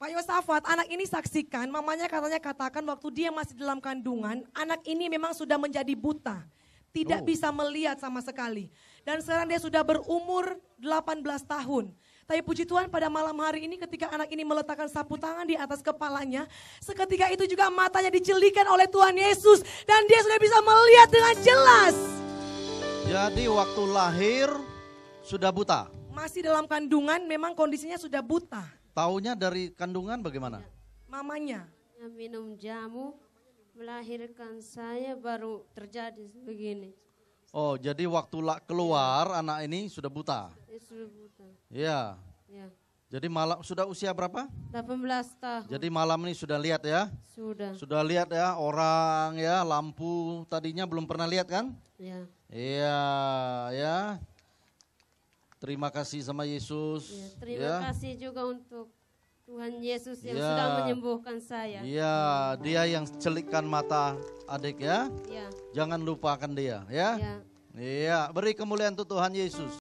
Pak Yosafat, anak ini saksikan, mamanya katanya katakan waktu dia masih dalam kandungan, anak ini memang sudah menjadi buta. Tidak oh. bisa melihat sama sekali. Dan sekarang dia sudah berumur 18 tahun. Tapi puji Tuhan pada malam hari ini ketika anak ini meletakkan sapu tangan di atas kepalanya, seketika itu juga matanya dicelikan oleh Tuhan Yesus dan dia sudah bisa melihat dengan jelas. Jadi waktu lahir sudah buta. Masih dalam kandungan memang kondisinya sudah buta. Taunya dari kandungan bagaimana? Iya. Mamanya. Ya, minum jamu, melahirkan saya baru terjadi begini. Oh, jadi waktu keluar iya. anak ini sudah buta. Iya, sudah buta. Iya. Ya. Jadi malam sudah usia berapa? 18 tahun. Jadi malam ini sudah lihat ya? Sudah. Sudah lihat ya orang ya, lampu tadinya belum pernah lihat kan? Iya. Iya, ya. Terima kasih sama Yesus. Ya, terima ya. kasih juga untuk Tuhan Yesus yang ya. sudah menyembuhkan saya. Iya, dia yang celikkan mata adik ya. ya. Jangan lupakan dia ya. Iya, ya, beri kemuliaan untuk Tuhan Yesus.